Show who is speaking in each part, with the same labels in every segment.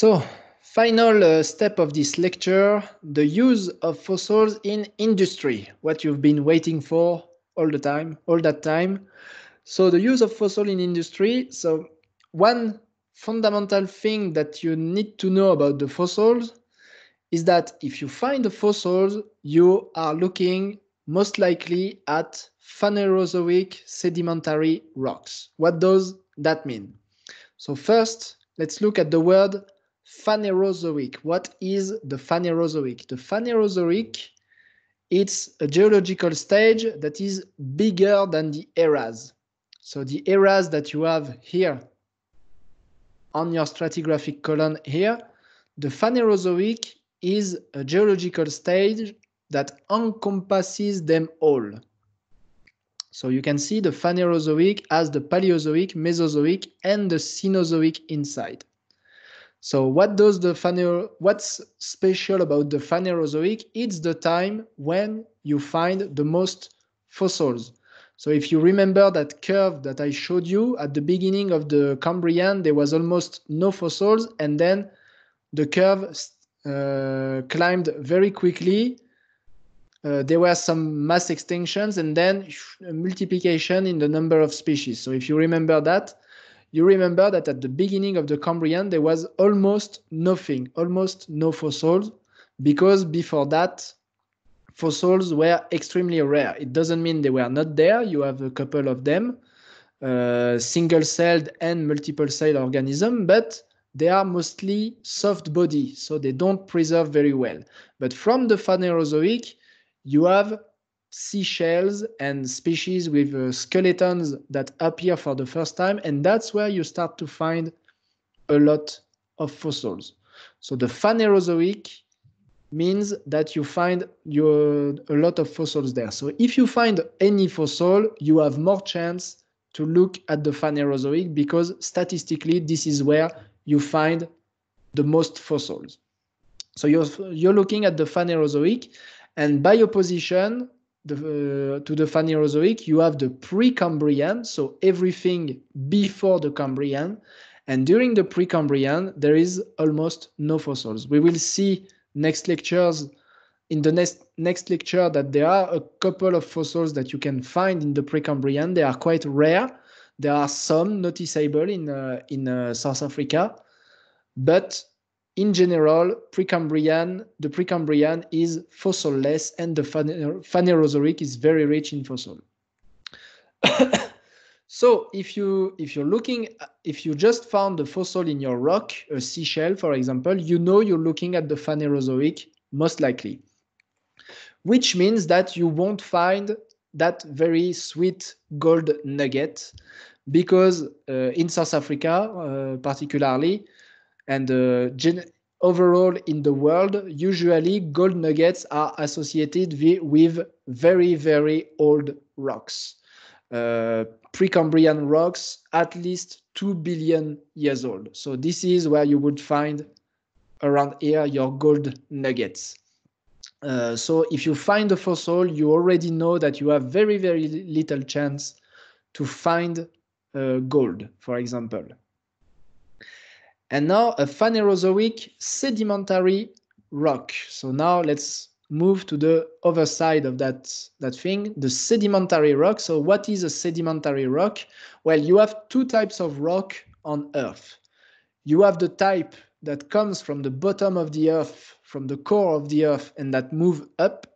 Speaker 1: So, final uh, step of this lecture, the use of fossils in industry, what you've been waiting for all the time, all that time. So the use of fossil in industry. So one fundamental thing that you need to know about the fossils is that if you find the fossils, you are looking most likely at Phanerozoic sedimentary rocks. What does that mean? So first, let's look at the word Phanerozoic. What is the Phanerozoic? The Phanerozoic, it's a geological stage that is bigger than the eras. So the eras that you have here on your stratigraphic column here, the Phanerozoic is a geological stage that encompasses them all. So you can see the Phanerozoic as the Paleozoic, Mesozoic, and the Cenozoic inside. So what does the what's special about the Phanerozoic? It's the time when you find the most fossils. So if you remember that curve that I showed you at the beginning of the Cambrian, there was almost no fossils, and then the curve uh, climbed very quickly. Uh, there were some mass extinctions and then multiplication in the number of species. So if you remember that, you remember that at the beginning of the Cambrian, there was almost nothing, almost no fossils, because before that, fossils were extremely rare. It doesn't mean they were not there. You have a couple of them, uh, single-celled and multiple-celled organism, but they are mostly soft body, so they don't preserve very well. But from the Phanerozoic, you have seashells and species with uh, skeletons that appear for the first time. And that's where you start to find a lot of fossils. So the Phanerozoic means that you find your, a lot of fossils there. So if you find any fossil, you have more chance to look at the Phanerozoic because statistically, this is where you find the most fossils. So you're, you're looking at the Phanerozoic and by opposition, the, uh, to the Phanerozoic, you have the Precambrian, so everything before the Cambrian. And during the Precambrian, there is almost no fossils. We will see next lectures in the next next lecture that there are a couple of fossils that you can find in the Precambrian. They are quite rare. There are some noticeable in uh, in uh, South Africa, but in general, Precambrian, the Precambrian is fossil-less and the Phanerozoic is very rich in fossil. so if you if you're looking if you just found a fossil in your rock, a seashell, for example, you know you're looking at the Phanerozoic most likely, which means that you won't find that very sweet gold nugget because uh, in South Africa, uh, particularly, and uh, overall in the world, usually gold nuggets are associated with very, very old rocks, uh, Precambrian rocks, at least 2 billion years old. So, this is where you would find around here your gold nuggets. Uh, so, if you find a fossil, you already know that you have very, very little chance to find uh, gold, for example and now a phanerozoic sedimentary rock. So now let's move to the other side of that, that thing, the sedimentary rock. So what is a sedimentary rock? Well, you have two types of rock on Earth. You have the type that comes from the bottom of the Earth, from the core of the Earth, and that move up.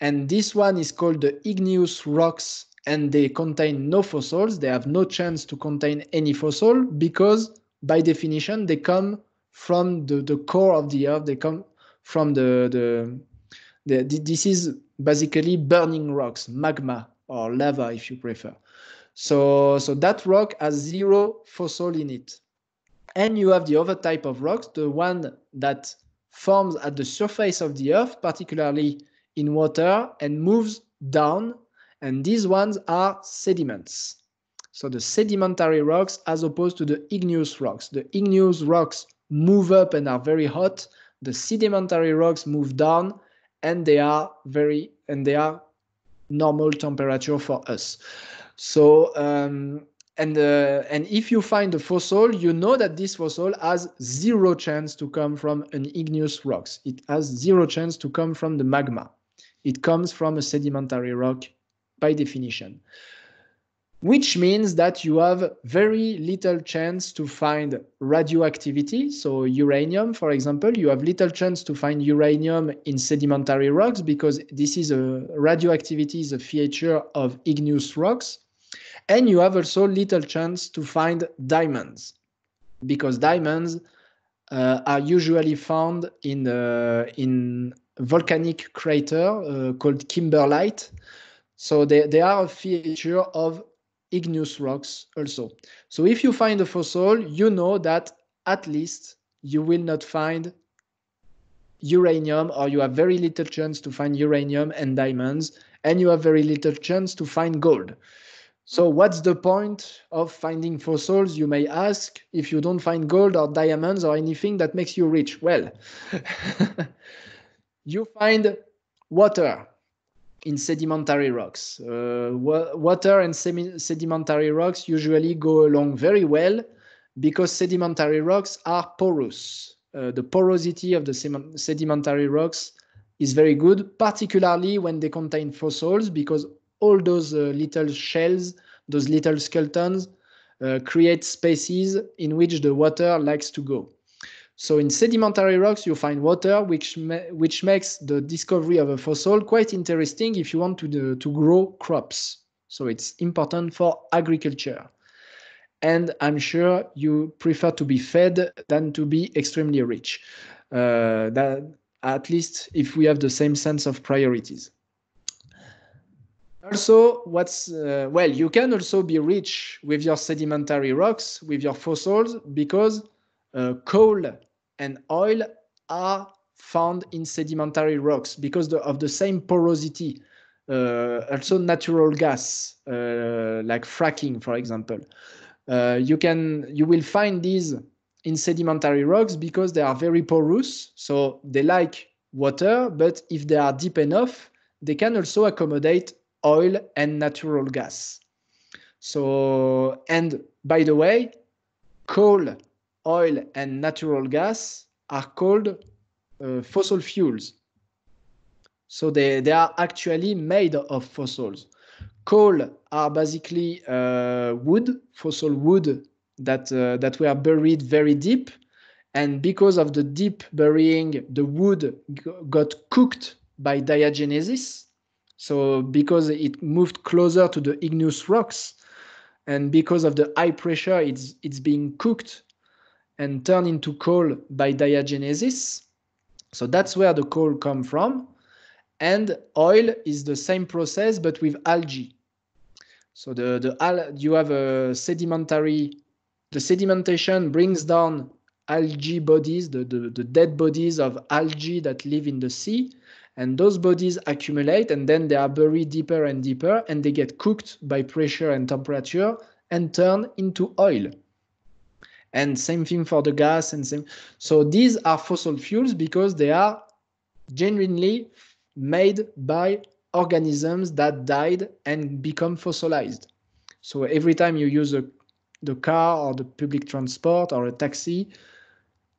Speaker 1: And this one is called the igneous rocks, and they contain no fossils. They have no chance to contain any fossil because by definition, they come from the, the core of the earth. They come from the, the, the, the this is basically burning rocks, magma or lava, if you prefer. So, so that rock has zero fossil in it. And you have the other type of rocks, the one that forms at the surface of the earth, particularly in water, and moves down. And these ones are sediments. So the sedimentary rocks as opposed to the igneous rocks. The igneous rocks move up and are very hot. The sedimentary rocks move down and they are very and they are normal temperature for us. So um, and uh, and if you find a fossil, you know that this fossil has zero chance to come from an igneous rocks. It has zero chance to come from the magma. It comes from a sedimentary rock by definition which means that you have very little chance to find radioactivity. So, uranium, for example, you have little chance to find uranium in sedimentary rocks because this is a radioactivity is a feature of igneous rocks. And you have also little chance to find diamonds because diamonds uh, are usually found in, uh, in volcanic crater uh, called kimberlite. So they, they are a feature of igneous rocks also. So if you find a fossil, you know that at least you will not find uranium or you have very little chance to find uranium and diamonds and you have very little chance to find gold. So what's the point of finding fossils, you may ask, if you don't find gold or diamonds or anything that makes you rich? Well, you find water in sedimentary rocks. Uh, wa water and sedimentary rocks usually go along very well because sedimentary rocks are porous. Uh, the porosity of the sedimentary rocks is very good, particularly when they contain fossils, because all those uh, little shells, those little skeletons, uh, create spaces in which the water likes to go. So in sedimentary rocks, you find water, which ma which makes the discovery of a fossil quite interesting if you want to do, to grow crops. So it's important for agriculture. And I'm sure you prefer to be fed than to be extremely rich. Uh, that at least if we have the same sense of priorities. Also, what's uh, well, you can also be rich with your sedimentary rocks, with your fossils, because uh, coal and oil are found in sedimentary rocks because of the same porosity. Uh, also, natural gas, uh, like fracking, for example, uh, you can you will find these in sedimentary rocks because they are very porous, so they like water. But if they are deep enough, they can also accommodate oil and natural gas. So, and by the way, coal oil and natural gas are called uh, fossil fuels. So they, they are actually made of fossils. Coal are basically uh, wood, fossil wood that, uh, that were buried very deep. And because of the deep burying, the wood got cooked by diagenesis. So because it moved closer to the igneous rocks, and because of the high pressure, it's, it's being cooked and turn into coal by diagenesis. So that's where the coal come from. And oil is the same process, but with algae. So the, the you have a sedimentary, the sedimentation brings down algae bodies, the, the, the dead bodies of algae that live in the sea. And those bodies accumulate and then they are buried deeper and deeper and they get cooked by pressure and temperature and turn into oil and same thing for the gas and same so these are fossil fuels because they are genuinely made by organisms that died and become fossilized so every time you use a, the car or the public transport or a taxi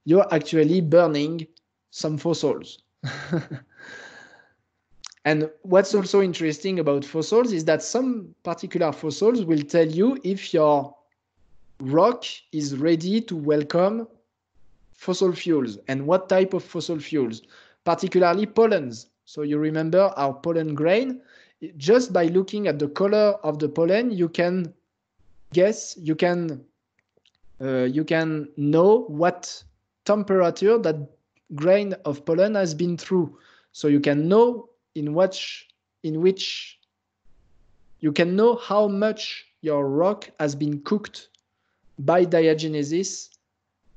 Speaker 1: you're actually burning some fossils and what's also interesting about fossils is that some particular fossils will tell you if your rock is ready to welcome fossil fuels and what type of fossil fuels, particularly pollens. So you remember our pollen grain. Just by looking at the color of the pollen, you can guess, you can uh, you can know what temperature that grain of pollen has been through. So you can know in which in which you can know how much your rock has been cooked by diagenesis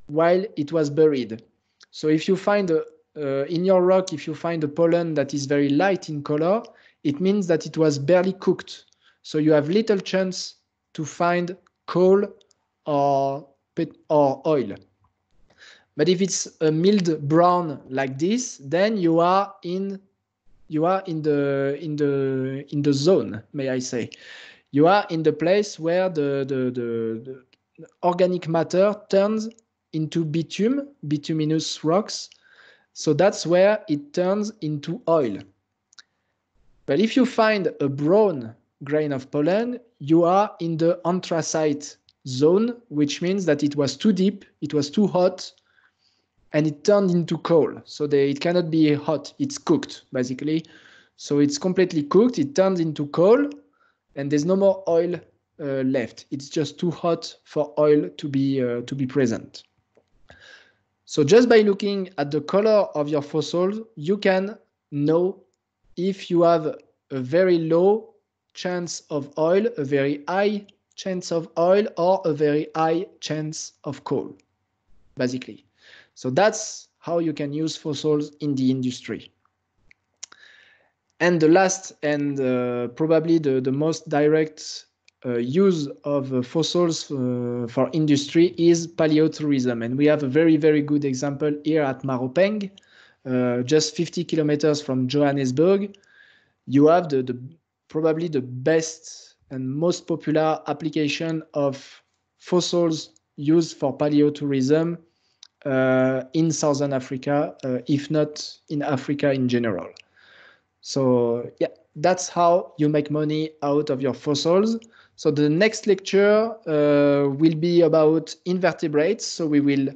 Speaker 1: while it was buried. So if you find a, uh, in your rock, if you find a pollen that is very light in color, it means that it was barely cooked. So you have little chance to find coal or, or oil. But if it's a mild brown like this, then you are in you are in the in the in the zone, may I say. You are in the place where the the, the, the organic matter turns into bitumen, bituminous rocks. So that's where it turns into oil. But if you find a brown grain of pollen, you are in the anthracite zone, which means that it was too deep, it was too hot, and it turned into coal. So they, it cannot be hot, it's cooked, basically. So it's completely cooked, it turns into coal, and there's no more oil uh, left. It's just too hot for oil to be uh, to be present. So just by looking at the color of your fossils, you can know if you have a very low chance of oil, a very high chance of oil, or a very high chance of coal, basically. So that's how you can use fossils in the industry. And the last and uh, probably the, the most direct uh, use of uh, fossils uh, for industry is paleotourism. And we have a very, very good example here at Maropeng, just 50 kilometers from Johannesburg. You have the, the probably the best and most popular application of fossils used for paleotourism uh, in southern Africa, uh, if not in Africa in general. So yeah, that's how you make money out of your fossils. So the next lecture uh, will be about invertebrates. So we will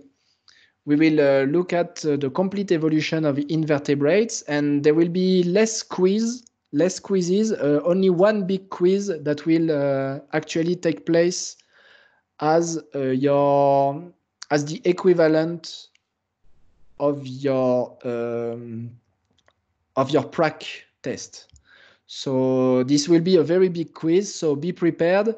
Speaker 1: we will uh, look at uh, the complete evolution of invertebrates, and there will be less quiz, less quizzes, uh, only one big quiz that will uh, actually take place as uh, your as the equivalent of your um, of your prac test. So this will be a very big quiz. So be prepared.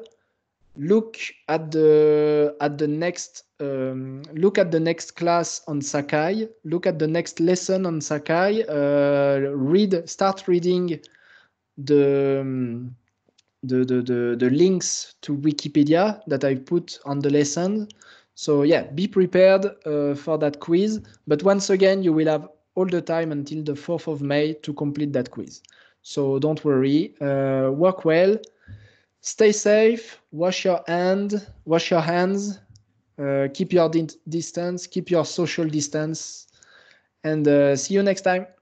Speaker 1: Look at the at the next um, look at the next class on Sakai. Look at the next lesson on Sakai. Uh, read start reading the, um, the, the the the links to Wikipedia that I put on the lesson. So yeah, be prepared uh, for that quiz. But once again, you will have all the time until the 4th of May to complete that quiz. So don't worry. Uh, work well. Stay safe. Wash your hand. Wash your hands. Uh, keep your di- distance. Keep your social distance. And uh, see you next time.